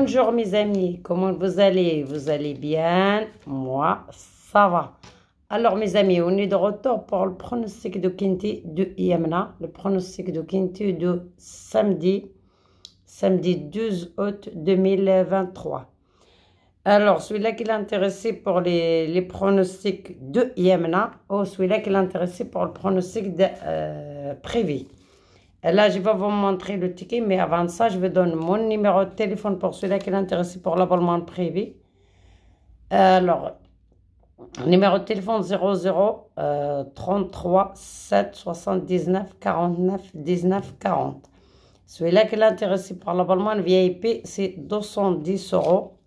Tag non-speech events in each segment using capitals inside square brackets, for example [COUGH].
Bonjour mes amis, comment vous allez Vous allez bien Moi, ça va. Alors mes amis, on est de retour pour le pronostic de Kinti de Yamna, le pronostic de Kinti de samedi, samedi 12 août 2023. Alors, celui-là qui l'a intéressé pour les, les, pronostics de Yamna ou oh, celui-là qui l'a intéressé pour le pronostic de, euh, prévi Là, je vais vous montrer le ticket, mais avant ça, je vais donner mon numéro de téléphone pour celui qui est intéressé pour l'abonnement privé. Alors, numéro de téléphone 00 33 7 79 49 19 40. Celui-là qui est intéressé par l'abonnement VIP, c'est 210 euros.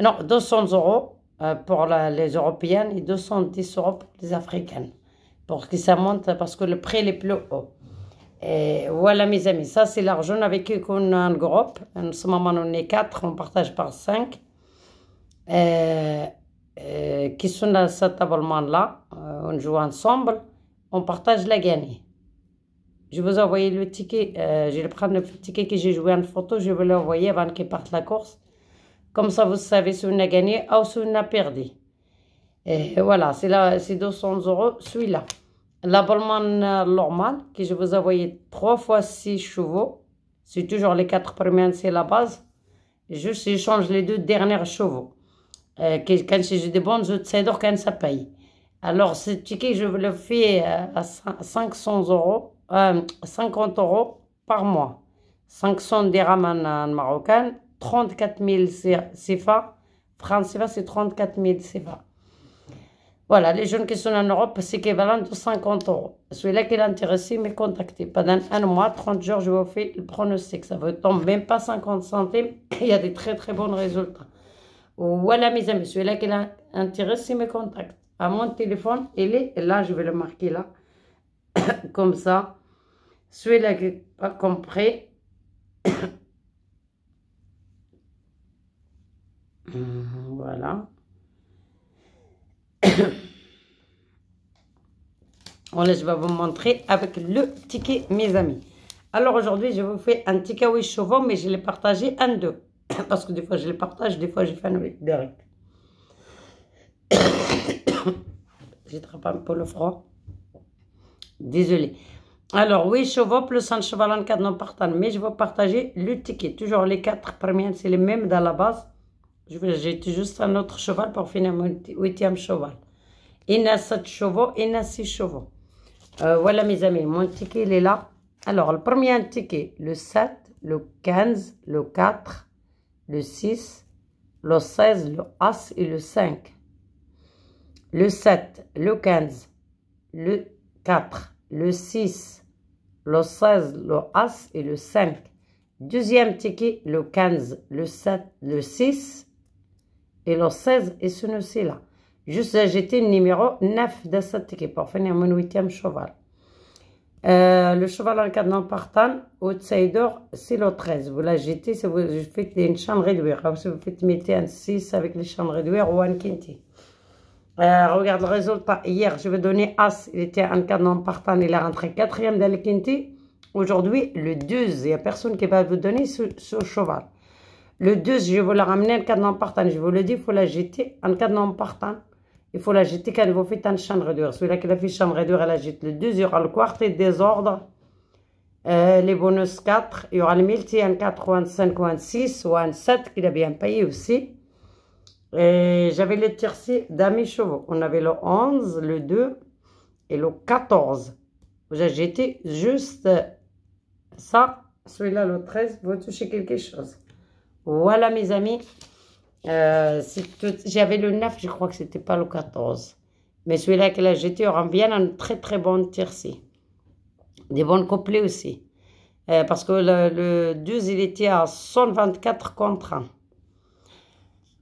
Non, 200 euros euh, pour les Européennes et 210 euros pour les Africaines. Pour que ça monte, parce que le prix est plus haut. Et voilà mes amis, ça c'est l'argent avec qu'on a un groupe. En ce moment on est quatre, on partage par cinq. Euh, euh, qui sont dans ce abonnement-là, euh, on joue ensemble, on partage la gagnée. Je vous envoyer le ticket, je vais prendre le ticket que j'ai joué en photo, je vais l'envoyer avant qu'il parte la course. Comme ça vous savez si on a gagné ou si on a perdu. Et voilà, c'est 200 euros celui-là. La normal, euh, Normale, que je vous ai envoyé 3 fois 6 chevaux. C'est toujours les 4 premières, c'est la base. Juste, je change les deux dernières chevaux. Euh, quand j'ai des bonnes, je sais quand ça paye. Alors, ce ticket, je le fais euh, à 500 euros, 50 euros par mois. 500 dirhams en, marocain, 34 000 CFA. France CFA, c'est 34 000 CFA. Voilà, les jeunes qui sont en Europe, c'est équivalent de 50 euros. Celui-là qui est intéressé, me contactez. Pendant un mois, 30 jours, je vous fais le pronostic. Ça ne vous tombe même pas 50 centimes. Il y a des très, très bons résultats. Voilà, mes amis. Celui-là qui est intéressé, me contacte. À mon téléphone, il est là. Je vais le marquer là. [COUGHS] Comme ça. Celui-là qui n'a pas compris. [COUGHS] voilà. Bon, je vais vous montrer avec le ticket, mes amis. Alors, aujourd'hui, je vous fais un ticket oui chevaux, mais je l'ai partagé en deux. [LAUGHS] Parce que des fois, je les partage, des fois, je fais un direct. [COUGHS] J'attrape un peu le froid. désolé. Alors, oui, chevaux plus un cheval en quatre, non partant. Mais je vais partager le ticket. Toujours les quatre premières, c'est les mêmes dans la base. J'ai juste un autre cheval pour finir mon huitième cheval. Il y a chevaux, il y a six chevaux. Euh, voilà mes amis, mon ticket il est là. Alors, le premier ticket, le 7, le 15, le 4, le 6, le 16, le As et le 5. Le 7, le 15, le 4, le 6, le 16, le As et le 5. Deuxième ticket, le 15, le 7, le 6 et le 16 et ce nœud là. Juste euh, le numéro 9 de équipe ticket pour finir mon huitième cheval. Euh, le cheval en incarnant partant, outsider, c'est le 13. Vous la jeté si vous faites une chambre réduire. Si vous faites mettez un 6 avec les chambres réduire ou un quinti. Euh, regarde le résultat. Hier, je vais donner As. Il était en d'un partant. Il est rentré quatrième dans le quinti. Aujourd'hui, le 12. Il n'y a personne qui va vous donner ce, cheval. Le 12, je vais vous le ramener en d'un partant. Je vous le dis, il faut la jeter d'un partant. Il faut quand Celui-là qui a fait حتى نشان réduire, elle كلا le le il y y le le الكوارتي des Euh, les bonus 4, il y aura le un 4, un 5, un 6, un 7 qu'il a bien payé aussi. Et j'avais les tiercés d'amis chevaux. On avait le 11, le 2 et le 14. J'ai jeté juste ça. Celui-là, le 13, vous touchez quelque chose. Voilà mes amis. Euh, j'avais le 9, je crois que c'était pas le 14. Mais celui-là qu'elle a jeté aura bien un très très bon tiercé. Des bons couplets aussi. Euh, parce que le, 12, il était à 124 contre 1.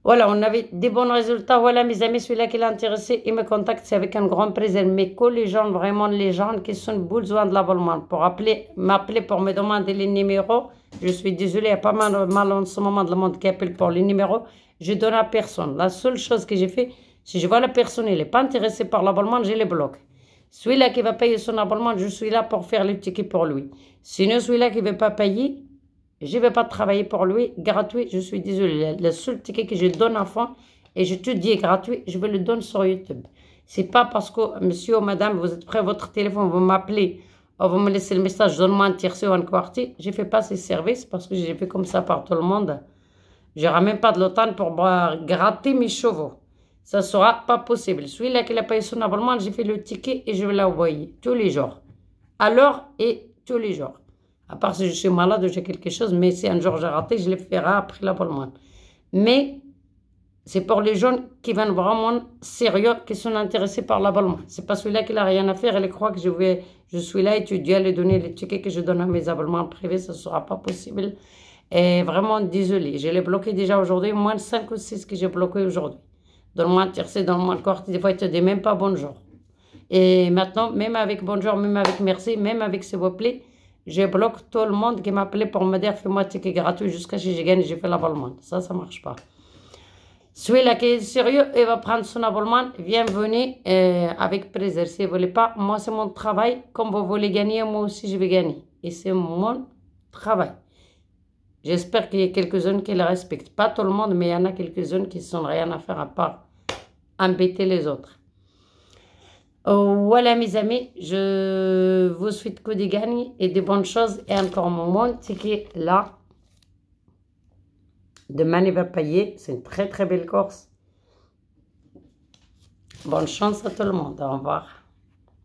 Voilà, on avait des bons résultats. Voilà, mes amis, celui-là qui l'a intéressé, il me contacte, avec un grand plaisir. Mais que les gens, vraiment les gens qui sont besoin de l'abonnement, pour appeler, m'appeler pour me demander les numéros, je suis désolée, il y a pas mal en ce moment de la monde qui appelle pour les numéros. Je donne à personne. La seule chose que j'ai fait, si je vois la personne, elle n'est pas intéressée par l'abonnement, je les bloque. Celui-là qui va payer son abonnement, je suis là pour faire le ticket pour lui. Sinon, celui-là qui ne veut pas payer, je ne vais pas travailler pour lui. Gratuit, je suis désolée. Le seul ticket que je donne à fond, et je te dis gratuit, je vais le donner sur YouTube. C'est pas parce que monsieur ou madame, vous êtes prêt votre téléphone, vous m'appelez Oh, vous me laisser le message, donne-moi un tiercé ou un quartier. Je ne fais pas ces services parce que j'ai fait comme ça par tout le monde. Je n'aurai ramène pas de l'OTAN pour gratter mes chevaux. Ça ne sera pas possible. Celui-là qui a eu son abonnement, j'ai fait le ticket et je vais l'envoyer tous les jours. Alors et tous les jours. À part si je suis malade ou j'ai quelque chose, mais si un jour j'ai raté, je le ferai après l'abonnement. Mais c'est pour les jeunes qui viennent vraiment sérieux, qui sont intéressés par l'abonnement. C'est pas celui-là qui n'a rien à faire. Elle croit que je vais, je suis là étudier, lui donner les tickets que je donne à mes abonnements privés. Ce ne sera pas possible. Et vraiment, désolé. Je l'ai bloqué déjà aujourd'hui. Moins de 5 ou 6 que j'ai bloqué aujourd'hui. Dans moi un tiercé, donne le quartier. Des fois, ils te disent même pas bonjour. Et maintenant, même avec bonjour, même avec merci, même avec s'il vous plaît, je bloque tout le monde qui m'appelait pour me dire fais-moi un ticket gratuit jusqu'à ce que je gagne, j'ai fait l'abonnement. Ça, ça marche pas. Celui là qui est sérieux, et va prendre son abonnement. Bienvenue venez eh, avec plaisir. Si vous voulez pas, moi c'est mon travail. Comme vous voulez gagner, moi aussi je vais gagner. Et c'est mon travail. J'espère qu'il y a quelques-unes qui le respectent. Pas tout le monde, mais il y en a quelques-unes qui ne sont rien à faire à part embêter les autres. Euh, voilà mes amis, je vous souhaite que des gagnes et des bonnes choses et encore mon monde qui est là il va payer. C'est une très très belle course. Bonne chance à tout le monde. Au revoir.